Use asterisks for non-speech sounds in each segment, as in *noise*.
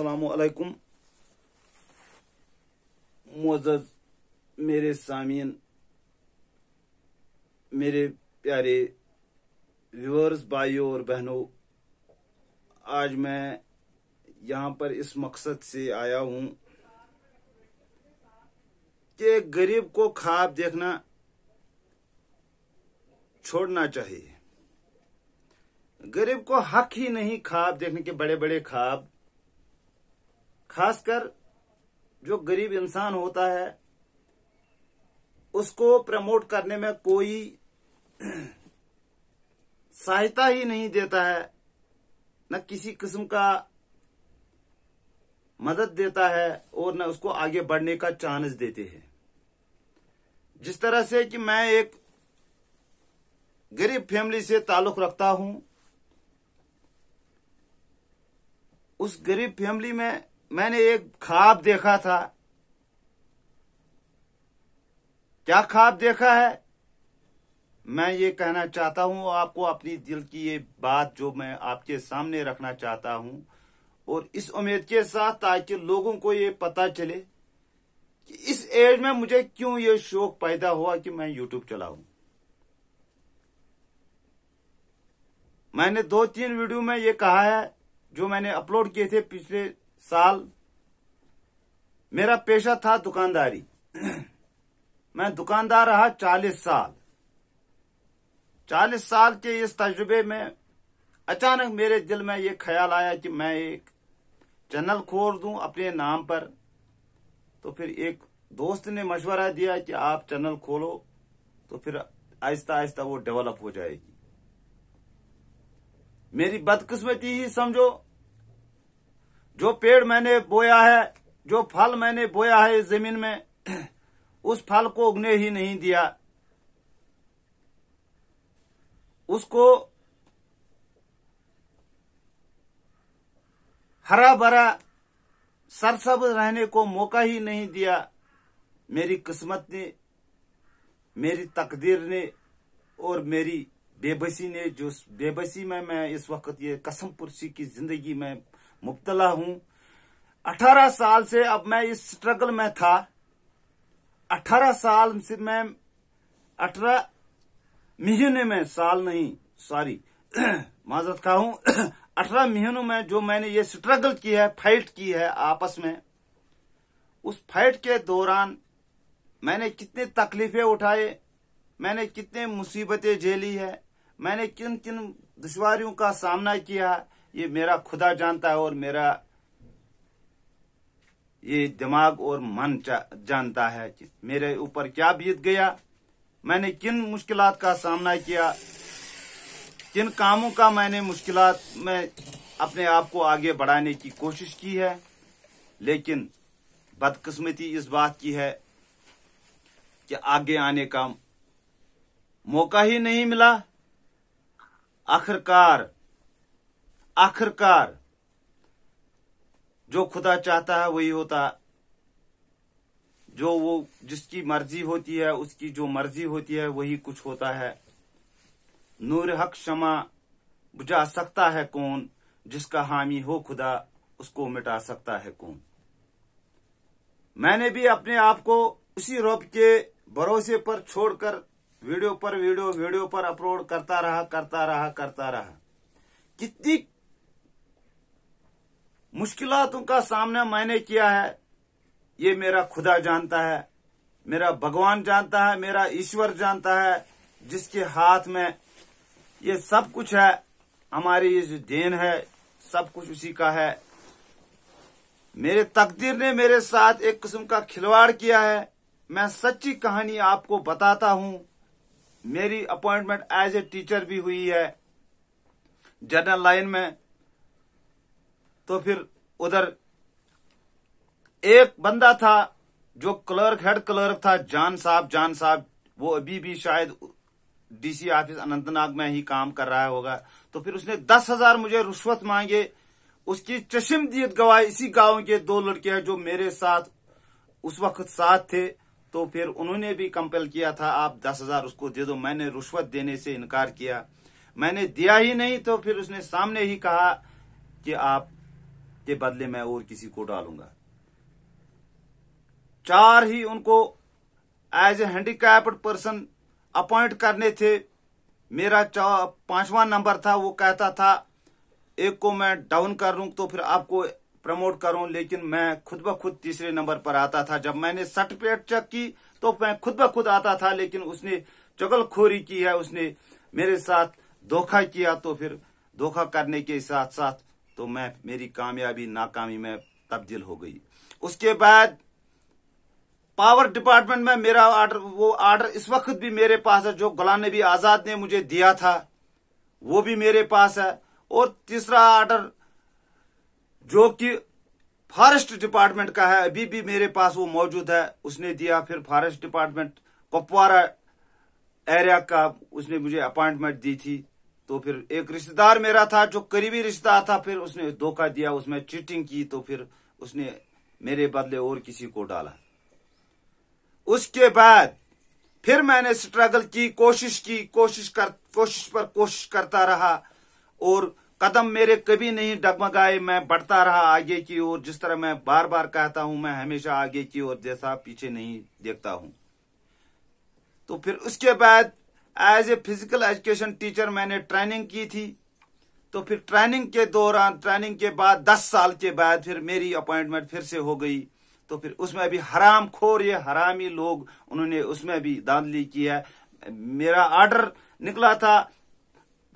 असलकुम मोजद मेरे सामीन मेरे प्यारे व्यूअर्स भाइयों और बहनों आज मैं यहाँ पर इस मकसद से आया हूँ कि गरीब को ख्वाब देखना छोड़ना चाहिए गरीब को हक ही नहीं ख्वाब देखने के बड़े बड़े ख्वाब खासकर जो गरीब इंसान होता है उसको प्रमोट करने में कोई सहायता ही नहीं देता है न किसी किस्म का मदद देता है और न उसको आगे बढ़ने का चांस देते हैं जिस तरह से कि मैं एक गरीब फैमिली से ताल्लुक रखता हूं उस गरीब फैमिली में मैंने एक ख्वाब देखा था क्या ख्वाब देखा है मैं ये कहना चाहता हूं आपको अपनी दिल की ये बात जो मैं आपके सामने रखना चाहता हूं और इस उम्मीद के साथ ताकि लोगों को ये पता चले कि इस एज में मुझे क्यों ये शौक पैदा हुआ कि मैं यूट्यूब चलाऊं मैंने दो तीन वीडियो में ये कहा है जो मैंने अपलोड किए थे पिछले साल मेरा पेशा था दुकानदारी *clears throat* मैं दुकानदार रहा चालीस साल चालीस साल के इस तजुर्बे में अचानक मेरे दिल में ये ख्याल आया कि मैं एक चैनल खोल दूं अपने नाम पर तो फिर एक दोस्त ने मशवरा दिया कि आप चैनल खोलो तो फिर आहिस्ता आहिस्ता वो डेवलप हो जाएगी मेरी बदकिस्मती ही समझो जो पेड़ मैंने बोया है जो फल मैंने बोया है इस जमीन में उस फल को उगने ही नहीं दिया उसको हरा भरा सरसब रहने को मौका ही नहीं दिया मेरी किस्मत ने मेरी तकदीर ने और मेरी बेबसी ने जो बेबसी में मैं इस वक्त ये कसम पुरसी की जिंदगी में मुबतला हूं अठारह साल से अब मैं इस स्ट्रगल में था अठारह साल से मैं अठारह महीने में साल नहीं सॉरी *clears throat* माजरत का हूं *clears throat* अठारह महीनों में जो मैंने ये स्ट्रगल की है फाइट की है आपस में उस फाइट के दौरान मैंने कितने तकलीफें उठाए मैंने कितने मुसीबतें झेली है मैंने किन किन दुशवारियों का सामना किया है ये मेरा खुदा जानता है और मेरा ये दिमाग और मन जानता है कि मेरे ऊपर क्या बीत गया मैंने किन मुश्किल का सामना किया किन कामों का मैंने मुश्किल में अपने आप को आगे बढ़ाने की कोशिश की है लेकिन बदकिस्मती इस बात की है कि आगे आने का मौका ही नहीं मिला आखिरकार आखिरकार जो खुदा चाहता है वही होता जो वो जिसकी मर्जी होती है उसकी जो मर्जी होती है वही कुछ होता है नूर हक शमा बुझा सकता है कौन जिसका हामी हो खुदा उसको मिटा सकता है कौन मैंने भी अपने आप को उसी रब के भरोसे पर छोड़कर वीडियो पर वीडियो वीडियो पर अपलोड करता रहा करता रहा करता रहा कितनी मुश्किलों का सामना मैंने किया है ये मेरा खुदा जानता है मेरा भगवान जानता है मेरा ईश्वर जानता है जिसके हाथ में ये सब कुछ है हमारी ये जो देन है सब कुछ उसी का है मेरे तकदीर ने मेरे साथ एक किस्म का खिलवाड़ किया है मैं सच्ची कहानी आपको बताता हूं मेरी अपॉइंटमेंट एज ए टीचर भी हुई है जनरल लाइन में तो फिर उधर एक बंदा था जो क्लर्क हेड क्लर्क था जान साहब जान साहब वो अभी भी शायद डीसी ऑफिस अनंतनाग में ही काम कर रहा होगा तो फिर उसने दस हजार मुझे रुश्वत मांगे उसकी चश्मदीद गवाह इसी गांव के दो लड़के हैं जो मेरे साथ उस वक्त साथ थे तो फिर उन्होंने भी कंपेल किया था आप दस हजार उसको दे दो मैंने रुश्वत देने से इनकार किया मैंने दिया ही नहीं तो फिर उसने सामने ही कहा कि आप के बदले मैं और किसी को डालूंगा चार ही उनको as a handicapped person appoint करने थे मेरा पांचवा नंबर था वो कहता था एक को मैं डाउन कर लूँ तो फिर आपको प्रमोट करूं लेकिन मैं खुद ब खुद तीसरे नंबर पर आता था जब मैंने सर्टिफिकेट चेक की तो मैं खुद ब खुद आता था लेकिन उसने चगलखोरी की है उसने मेरे साथ धोखा किया तो फिर धोखा करने के साथ साथ तो मैं मेरी कामयाबी नाकामी में तब्दील हो गई उसके बाद पावर डिपार्टमेंट में मेरा आर्डर वो आर्डर इस वक्त भी मेरे पास है जो गुलाम नबी आज़ाद ने मुझे दिया था वो भी मेरे पास है और तीसरा आर्डर जो कि फॉरेस्ट डिपार्टमेंट का है अभी भी मेरे पास वो मौजूद है उसने दिया फिर फॉरेस्ट डिपार्टमेंट कुपवारा एरिया का उसने मुझे अपॉइंटमेंट दी थी तो फिर एक रिश्तेदार मेरा था जो करीबी रिश्ता था फिर उसने धोखा दिया उसमें चीटिंग की तो फिर उसने मेरे बदले और किसी को डाला उसके बाद फिर मैंने स्ट्रगल की कोशिश की कोशिश कर कोशिश पर कोशिश करता रहा और कदम मेरे कभी नहीं डगमगाए मैं बढ़ता रहा आगे की ओर जिस तरह मैं बार बार कहता हूं मैं हमेशा आगे की ओर जैसा पीछे नहीं देखता हूं तो फिर उसके बाद as a physical education teacher मैंने ट्रेनिंग की थी तो फिर ट्रेनिंग के दौरान ट्रेनिंग के बाद दस साल के बाद फिर मेरी अपॉइंटमेंट फिर से हो गई तो फिर उसमें भी हराम खोर ये हरामी लोग उन्होंने उसमें भी दादली की है मेरा ऑर्डर निकला था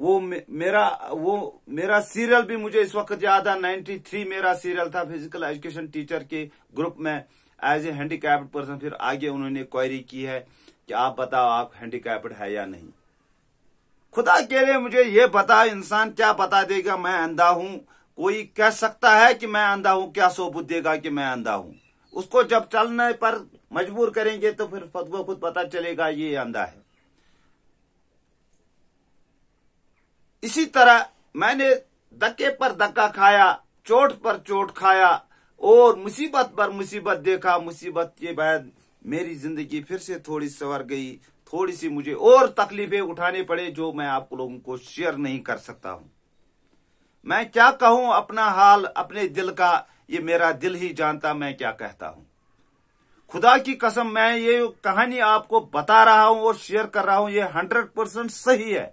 वो मेरा वो मेरा सीरियल भी मुझे इस वक्त याद है 93 मेरा सीरियल था फिजिकल एजुकेशन टीचर के ग्रुप में एज ए हैंडीकैप्ड पर्सन फिर आगे उन्होंने क्वायरी की है कि आप बताओ आप हैंडीकैप्ड है या नहीं खुदा के लिए मुझे ये बता इंसान क्या बता देगा मैं अंधा हूं कोई कह सकता है कि मैं अंधा हूं क्या सोबूत देगा कि मैं अंधा हूं उसको जब चलने पर मजबूर करेंगे तो फिर खुद खुद पता चलेगा ये अंधा है इसी तरह मैंने धक्के पर धक्का खाया चोट पर चोट खाया और मुसीबत पर मुसीबत देखा मुसीबत के बाद मेरी जिंदगी फिर से थोड़ी सवर गई थोड़ी सी मुझे और तकलीफें उठाने पड़े जो मैं आप लोगों को शेयर नहीं कर सकता हूं मैं क्या कहूं अपना हाल अपने दिल का ये मेरा दिल ही जानता मैं क्या कहता हूं खुदा की कसम मैं ये कहानी आपको बता रहा हूं और शेयर कर रहा हूं ये हंड्रेड परसेंट सही है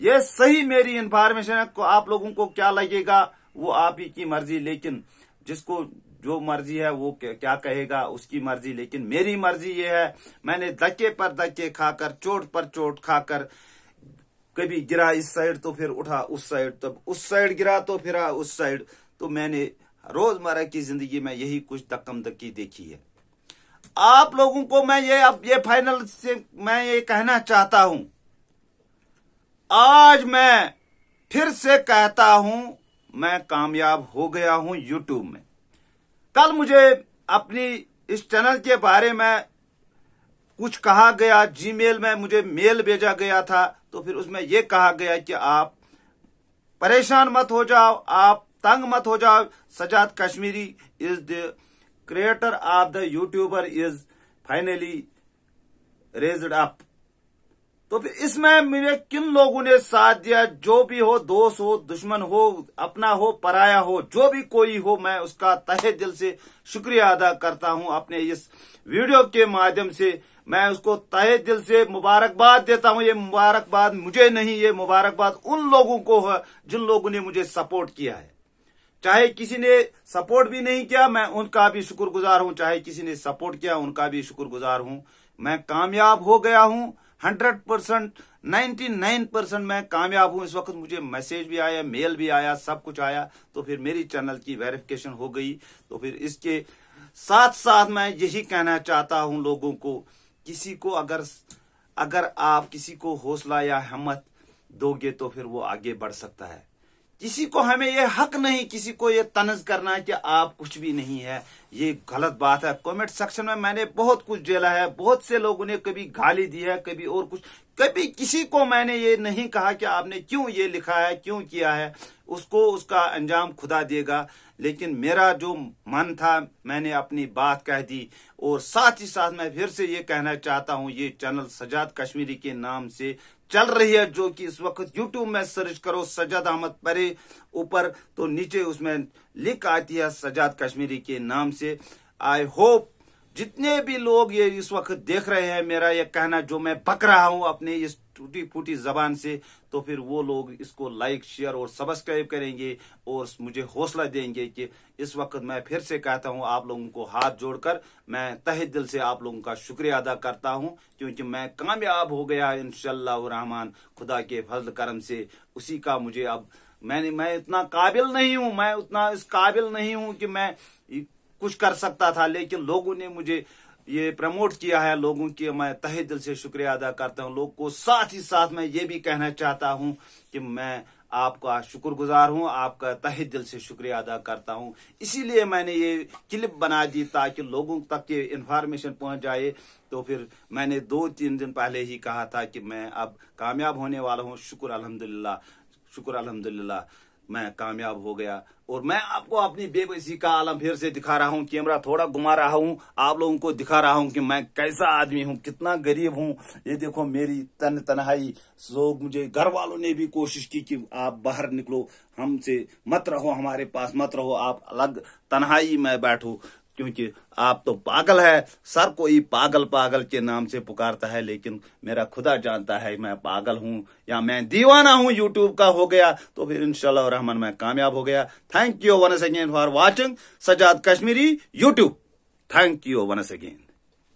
ये सही मेरी इंफॉर्मेशन है आप लोगों को क्या लगेगा वो आप ही की मर्जी लेकिन जिसको जो मर्जी है वो क्या कहेगा उसकी मर्जी लेकिन मेरी मर्जी ये है मैंने धक्के पर धक्के खाकर चोट पर चोट खाकर कभी गिरा इस साइड तो फिर उठा उस साइड तब उस साइड गिरा तो फिर उस साइड तो मैंने रोजमर्रा की जिंदगी में यही कुछ दक्कम धक्की देखी है आप लोगों को मैं ये अब ये फाइनल से मैं ये कहना चाहता हूं आज मैं फिर से कहता हूं मैं कामयाब हो गया हूं यूट्यूब में कल मुझे अपनी इस चैनल के बारे में कुछ कहा गया जीमेल में मुझे मेल भेजा गया था तो फिर उसमें यह कहा गया कि आप परेशान मत हो जाओ आप तंग मत हो जाओ Sajad Kashmiri is the creator of the YouTuber is finally raised up तो फिर इसमें मेरे किन लोगों ने साथ दिया जो भी हो दोस्त हो दुश्मन हो अपना हो पराया हो जो भी कोई हो मैं उसका तहे दिल से शुक्रिया अदा करता हूं अपने इस वीडियो के माध्यम से मैं उसको तहे दिल से मुबारकबाद देता हूं ये मुबारकबाद मुझे नहीं ये मुबारकबाद उन लोगों को है जिन लोगों ने मुझे सपोर्ट किया है चाहे किसी ने सपोर्ट भी नहीं किया मैं उनका भी शुक्रगुजार हूं चाहे किसी ने सपोर्ट किया उनका भी शुक्रगुजार हूं मैं कामयाब हो गया हूं hundred percent ninety nine percent मैं कामयाब हूं इस वक्त मुझे मैसेज भी आया मेल भी आया सब कुछ आया तो फिर मेरी चैनल की वेरिफिकेशन हो गई तो फिर इसके साथ साथ मैं यही कहना चाहता हूं लोगों को किसी को अगर अगर आप किसी को हौसला या हिम्मत दोगे तो फिर वो आगे बढ़ सकता है किसी को हमें ये हक नहीं किसी को ये तनज करना है कि आप कुछ भी नहीं है ये गलत बात है कमेंट सेक्शन में मैंने बहुत कुछ झेला है बहुत से लोगों ने कभी गाली दी है कभी और कुछ कभी किसी को मैंने ये नहीं कहा कि आपने क्यों ये लिखा है क्यों किया है उसको उसका अंजाम खुदा देगा लेकिन मेरा जो मन था मैंने अपनी बात कह दी और साथ ही साथ मैं फिर से ये कहना चाहता हूँ ये चैनल सजाद कश्मीरी के नाम से चल रही है जो कि इस वक्त यूट्यूब में सर्च करो सजाद अहमद परे ऊपर तो नीचे उसमें लिख आती है सजाद कश्मीरी के नाम से आई होप जितने भी लोग ये इस वक्त देख रहे हैं मेरा ये कहना जो मैं पक रहा हूं अपने इस टूटी फूटी जबान से तो फिर वो लोग इसको लाइक शेयर और सब्सक्राइब करेंगे और मुझे हौसला देंगे कि इस वक्त मैं फिर से कहता हूं आप लोगों को हाथ जोड़कर मैं तहे दिल से आप लोगों का शुक्रिया अदा करता हूं क्योंकि मैं कामयाब हो गया इन खुदा के फजल करम से उसी का मुझे अब मैंने मैं इतना काबिल नहीं हूं मैं उतना इस काबिल नहीं हूं कि मैं कुछ कर सकता था लेकिन लोगों ने मुझे ये प्रमोट किया है लोगों की मैं तहे दिल से शुक्रिया अदा करता हूँ लोग को साथ ही साथ मैं ये भी कहना चाहता हूँ कि मैं आपका शुक्रगुजार हूँ आपका तहे दिल से शुक्रिया अदा करता हूँ इसीलिए मैंने ये क्लिप बना दी ताकि लोगों तक ये इन्फॉर्मेशन पहुँच जाए तो फिर मैंने दो तीन दिन पहले ही कहा था कि मैं अब कामयाब होने वाला हूँ शुक्र अलहमदिल्ला शुक्र अलहमदिल्ला मैं कामयाब हो गया और मैं आपको अपनी बेबसी का आलम फिर से दिखा रहा हूँ कैमरा थोड़ा घुमा रहा हूँ आप लोगों को दिखा रहा हूँ कि मैं कैसा आदमी हूँ कितना गरीब हूँ ये देखो मेरी तन तनहाई लोग मुझे घर वालों ने भी कोशिश की कि आप बाहर निकलो हमसे मत रहो हमारे पास मत रहो आप अलग तनहाई में बैठो क्योंकि आप तो पागल है सर कोई पागल पागल के नाम से पुकारता है लेकिन मेरा खुदा जानता है मैं पागल हूं या मैं दीवाना हूं यूट्यूब का हो गया तो फिर इनशाला रहमान मैं कामयाब हो गया thank you once again for watching Sajad Kashmiri YouTube thank you once again